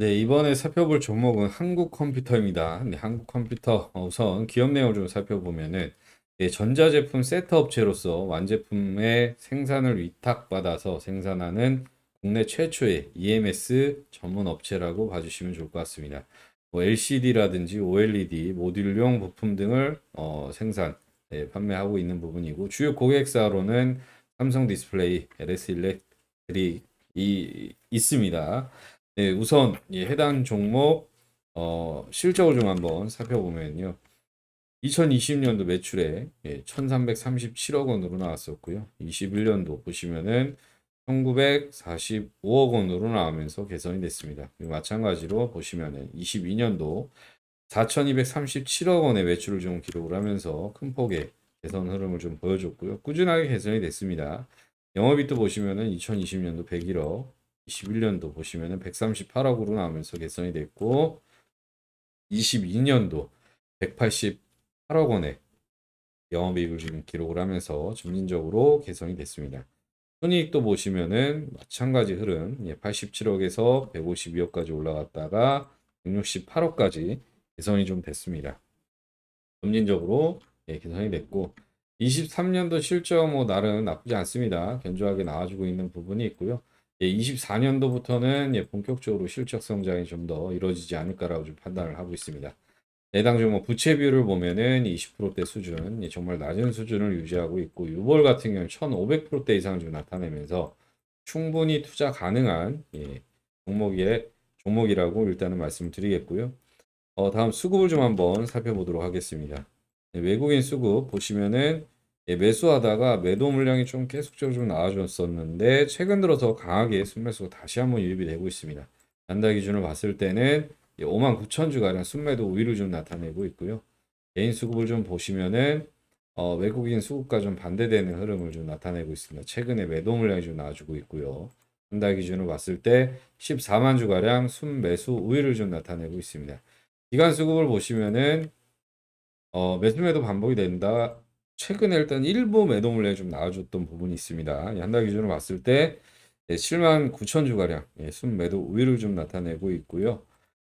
네, 이번에 살펴볼 종목은 한국 컴퓨터입니다. 네, 한국 컴퓨터 어, 우선 기업 내용을 좀 살펴보면은 네, 전자제품 세터 업체로서 완제품의 생산을 위탁받아서 생산하는 국내 최초의 EMS 전문 업체라고 봐주시면 좋을 것 같습니다. 뭐 LCD라든지 OLED 모듈용 부품 등을 어, 생산 네, 판매하고 있는 부분이고 주요 고객사로는 삼성 디스플레이, LS 일렉트릭이 있습니다. 네, 우선 예, 해당 종목 어, 실적을 좀 한번 살펴보면요. 2020년도 매출에 예, 1337억 원으로 나왔었고요. 21년도 보시면은 1945억 원으로 나오면서 개선이 됐습니다. 마찬가지로 보시면은 22년도 4237억 원의 매출을 좀 기록을 하면서 큰 폭의 개선 흐름을 좀 보여줬고요. 꾸준하게 개선이 됐습니다. 영업이익도 보시면은 2020년도 101억, 21년도 보시면은 138억으로 나오면서 개선이 됐고 22년도 188억 원의 영업이익을 지금 기록을 하면서 점진적으로 개선이 됐습니다. 손이익도 보시면은 마찬가지 흐름 87억에서 예, 152억까지 올라갔다가 168억까지 개선이 좀 됐습니다. 점진적으로 예, 개선이 됐고 23년도 실적 뭐 나름 나쁘지 않습니다. 견조하게 나와주고 있는 부분이 있고요. 24년도부터는 예, 예, 본격적으로 실적 성장이 좀 더 이루어지지 않을까라고 좀 판단을 하고 있습니다. 해당 종목 뭐 부채 비율을 보면은 20%대 수준, 예, 정말 낮은 수준을 유지하고 있고 6월 같은 경우는 1,500%대 이상 좀 나타내면서 충분히 투자 가능한 종목의 종목이라고 일단은 말씀드리겠고요. 어, 다음 수급을 좀 한번 살펴보도록 하겠습니다. 외국인 수급 보시면은 예, 매수하다가 매도 물량이 좀 계속적으로 좀 나와줬었는데 최근 들어 서 강하게 순매수가 다시 한번 유입이 되고 있습니다. 단달 기준으 봤을 때는 5만 9천 주가량 순매도 우위를 좀 나타내고 있고요. 개인 수급을 좀 보시면은 어, 외국인 수급과 좀 반대되는 흐름을 좀 나타내고 있습니다. 최근에 매도 물량이 좀 나와주고 있고요. 한달 기준으로 봤을 때 14만 주가량 순매수 우위를 좀 나타내고 있습니다. 기간 수급을 보시면은 어, 매수매도 반복이 된다. 최근에 일단 일부 매도물에 좀 나와줬던 부분이 있습니다. 예, 한달 기준으로 봤을 때 7만 예, 9천 주가량 예, 순매도 우위를 좀 나타내고 있고요.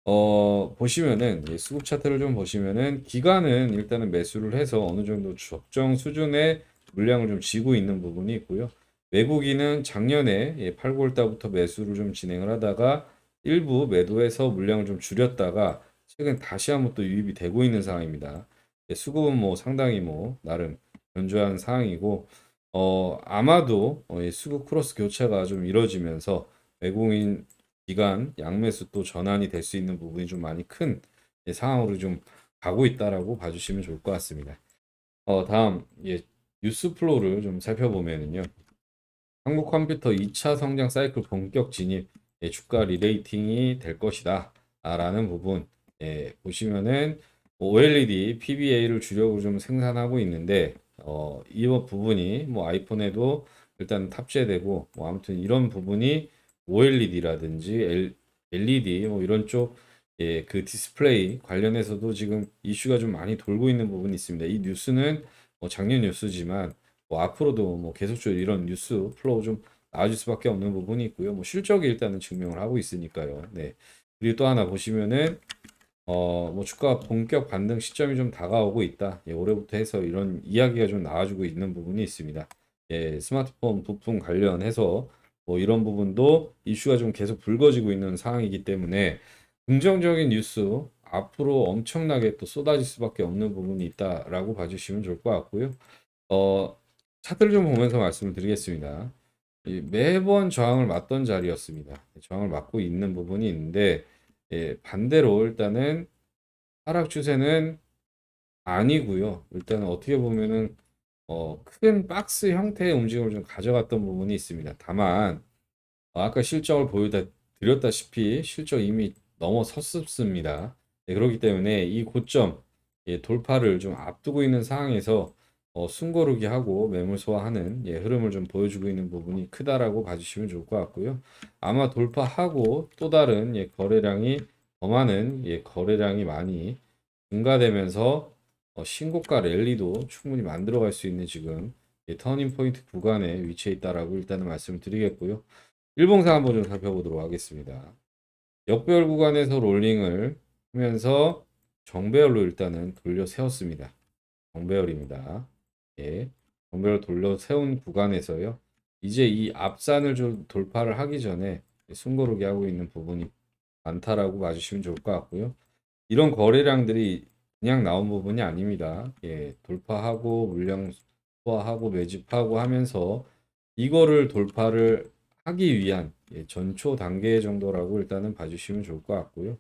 어, 보시면은 수급 차트를 좀 보시면은 기간은 일단은 매수를 해서 어느 정도 적정 수준의 물량을 좀 지고 있는 부분이 있고요. 외국인은 작년에 8, 9월 달부터 매수를 좀 진행을 하다가 일부 매도해서 물량을 좀 줄였다가 최근 다시 한번 또 유입이 되고 있는 상황입니다. 수급은 뭐 상당히 뭐 나름 견조한 상황이고 어 아마도 어, 예, 수급 크로스 교체가좀 이뤄지면서 외국인 기간 양매수 또 전환이 될 수 있는 부분이 좀 많이 큰 예, 상황으로 좀 가고 있다라고 봐주시면 좋을 것 같습니다. 어 다음 예 뉴스 플로우를 좀 살펴보면은요. 한국 컴퓨터 2차 성장 사이클 본격 진입 예, 주가 리레이팅이 될 것이다 라는 부분 예, 보시면은 뭐 OLED, PBA를 주력으로 좀 생산하고 있는데 어, 이번 부분이 뭐 아이폰에도 일단 탑재되고 뭐 아무튼 이런 부분이 OLED라든지 LED 뭐 이런 쪽 예, 그 디스플레이 관련해서도 지금 이슈가 좀 많이 돌고 있는 부분이 있습니다. 이 뉴스는 뭐 작년 뉴스지만 뭐 앞으로도 뭐 계속적으로 이런 뉴스 플로우 좀 나아질 수밖에 없는 부분이 있고요. 뭐 실적이 일단은 증명을 하고 있으니까요. 네. 그리고 또 하나 보시면은 어, 뭐 주가 본격 반등 시점이 좀 다가오고 있다. 예, 올해부터 해서 이런 이야기가 좀 나와주고 있는 부분이 있습니다. 예, 스마트폰 부품 관련해서 뭐 이런 부분도 이슈가 좀 계속 불거지고 있는 상황이기 때문에 긍정적인 뉴스 앞으로 엄청나게 또 쏟아질 수밖에 없는 부분이 있다라고 봐주시면 좋을 것 같고요. 어, 차트를 좀 보면서 말씀을 드리겠습니다. 매번 저항을 맞던 자리였습니다. 예, 저항을 맞고 있는 부분이 있는데 예, 반대로 일단은 하락 추세는 아니고요. 일단은 어떻게 보면은 어, 큰 박스 형태의 움직임을 좀 가져갔던 부분이 있습니다. 다만 어, 아까 실적을 보여다 드렸다시피 실적 이미 넘어섰습니다. 네, 그렇기 때문에 이 고점 예, 돌파를 좀 앞두고 있는 상황에서 어, 숨고르기 하고 매물 소화하는 예, 흐름을 좀 보여주고 있는 부분이 크다라고 봐주시면 좋을 것 같고요. 아마 돌파하고 또 다른 예, 거래량이 더 많은 예, 거래량이 많이 증가되면서 어, 신고가 랠리도 충분히 만들어갈 수 있는 지금 예, 터닝 포인트 구간에 위치해 있다라고 일단은 말씀을 드리겠고요. 일봉상 한번 좀 살펴보도록 하겠습니다. 역별 구간에서 롤링을 하면서 정배열로 일단은 돌려 세웠습니다. 정배열입니다. 예, 경배를 돌려 세운 구간에서요. 이제 이 앞산을 좀 돌파를 하기 전에 숨고르게 하고 있는 부분이 많다라고 봐주시면 좋을 것 같고요. 이런 거래량들이 그냥 나온 부분이 아닙니다. 예, 돌파하고 물량 소화하고 매집하고 하면서 이거를 돌파를 하기 위한 예, 전초 단계 정도라고 일단은 봐주시면 좋을 것 같고요.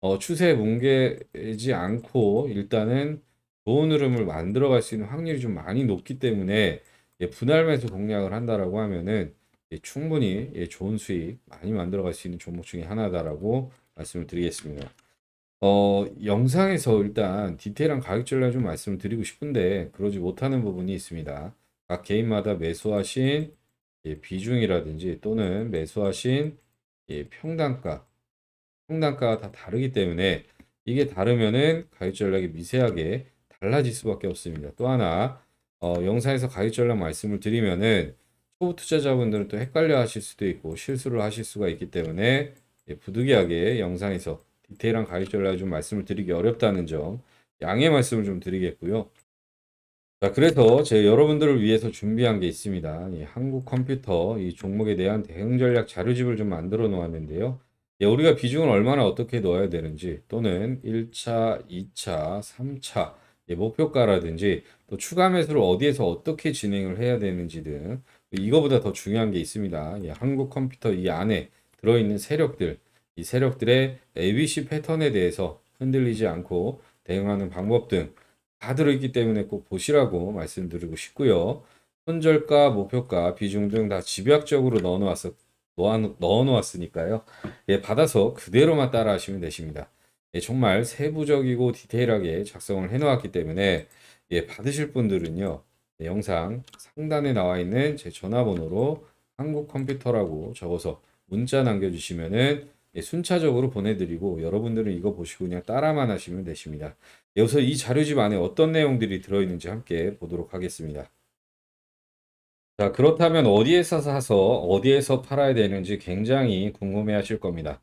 어, 추세 뭉개지 않고 일단은 좋은 흐름을 만들어갈 수 있는 확률이 좀 많이 높기 때문에 예, 분할 매수 공략을 한다라고 하면은 예, 충분히 예, 좋은 수익 많이 만들어갈 수 있는 종목 중에 하나다라고 말씀을 드리겠습니다. 어, 영상에서 일단 디테일한 가격 전략 좀 말씀을 드리고 싶은데 그러지 못하는 부분이 있습니다. 각 개인마다 매수하신 예, 비중이라든지 또는 매수하신 예, 평단가, 평단가가 다 다르기 때문에 이게 다르면은 가격 전략이 미세하게 달라질 수밖에 없습니다. 또 하나 어, 영상에서 가격 전략 말씀을 드리면은 초보 투자자분들은 또 헷갈려 하실 수도 있고 실수를 하실 수가 있기 때문에 예, 부득이하게 영상에서 디테일한 가격 전략 을좀 말씀을 드리기 어렵다는 점 양해 말씀을 좀 드리겠고요. 자, 그래서 제가 여러분들을 위해서 준비한 게 있습니다. 예, 한국 컴퓨터 이 종목에 대한 대응 전략 자료집을 좀 만들어 놓았는데요. 예, 우리가 비중을 얼마나 어떻게 넣어야 되는지 또는 1차, 2차, 3차 목표가라든지 또 추가 매수를 어디에서 어떻게 진행을 해야 되는지 등 이거보다 더 중요한 게 있습니다. 한국 컴퓨터 이 안에 들어있는 세력들, 이 세력들의 ABC 패턴에 대해서 흔들리지 않고 대응하는 방법 등 다 들어있기 때문에 꼭 보시라고 말씀드리고 싶고요. 손절가, 목표가, 비중 등 다 집약적으로 넣어놓았었, 넣어놓았으니까요. 예, 받아서 그대로만 따라 하시면 되십니다. 예, 정말 세부적이고 디테일하게 작성을 해놓았기 때문에 예, 받으실 분들은요 예, 영상 상단에 나와 있는 제 전화번호로 한국 컴퓨터라고 적어서 문자 남겨주시면은 예, 순차적으로 보내드리고 여러분들은 이거 보시고 그냥 따라만 하시면 되십니다. 여기서 예, 이 자료집 안에 어떤 내용들이 들어있는지 함께 보도록 하겠습니다. 자 그렇다면 어디에서 사서 어디에서 팔아야 되는지 굉장히 궁금해 하실 겁니다.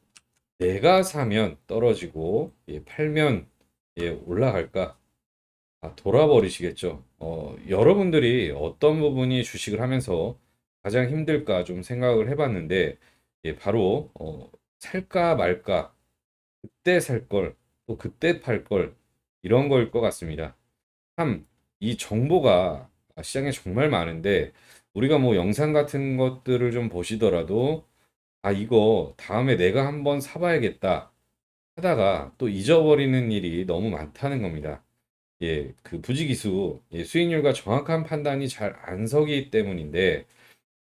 내가 사면 떨어지고 예, 팔면 예, 올라갈까 아, 돌아버리시겠죠. 어, 여러분들이 어떤 부분이 주식을 하면서 가장 힘들까 좀 생각을 해봤는데 예, 바로 어, 살까 말까 그때 살걸또 그때 팔 걸 이런 거일 것 같습니다. 참 이 정보가 아, 시장에 정말 많은데 우리가 뭐 영상 같은 것들을 좀 보시더라도 아, 이거 다음에 내가 한번 사봐야겠다 하다가 또 잊어버리는 일이 너무 많다는 겁니다. 예, 그 부지기수, 예, 수익률과 정확한 판단이 잘 안 서기 때문인데,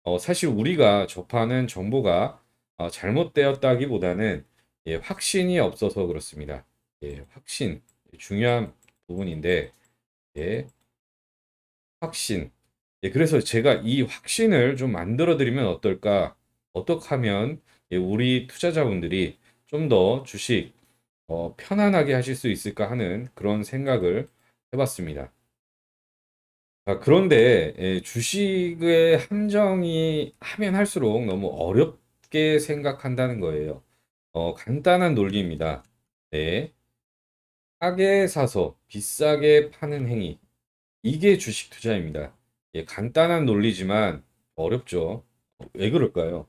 어, 사실 우리가 접하는 정보가 어, 잘못되었다기보다는 예, 확신이 없어서 그렇습니다. 예, 확신, 예, 중요한 부분인데, 예, 확신. 예, 그래서 제가 이 확신을 좀 만들어 드리면 어떨까 어떻게 하면 우리 투자자분들이 좀 더 주식 어, 편안하게 하실 수 있을까 하는 그런 생각을 해봤습니다. 아, 그런데 예, 주식의 함정이 하면 할수록 너무 어렵게 생각한다는 거예요. 어, 간단한 논리입니다. 네. 싸게 사서 비싸게 파는 행위. 이게 주식 투자입니다. 예, 간단한 논리지만 어렵죠. 왜 그럴까요?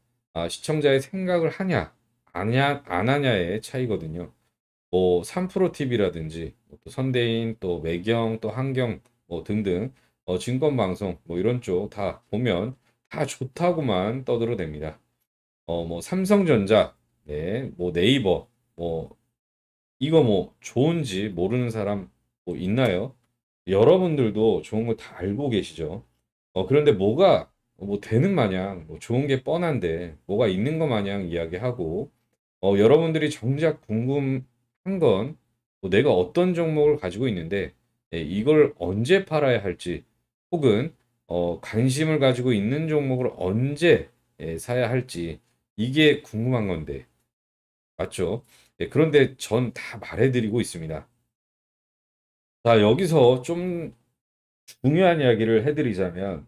아, 시청자의 생각을 하냐, 아냐, 안 하냐의 차이거든요. 뭐, 3프로 TV라든지, 뭐 또 선대인, 또 매경, 또환경뭐 등등, 어, 증권방송, 뭐 이런 쪽 다 보면 다 좋다고만 떠들어댑니다. 어, 뭐 삼성전자, 네, 뭐 네이버, 뭐 이거 뭐 좋은지 모르는 사람 뭐 있나요? 여러분들도 좋은 거 다 알고 계시죠? 어, 그런데 뭐가 어, 뭐 되는 마냥 뭐 좋은 게 뻔한데 뭐가 있는 것 마냥 이야기하고 어, 여러분들이 정작 궁금한 건뭐 내가 어떤 종목을 가지고 있는데 예, 이걸 언제 팔아야 할지 혹은 어, 관심을 가지고 있는 종목을 언제 예, 사야 할지 이게 궁금한 건데 맞죠? 예, 그런데 전 다 말해드리고 있습니다. 자 여기서 좀 중요한 이야기를 해드리자면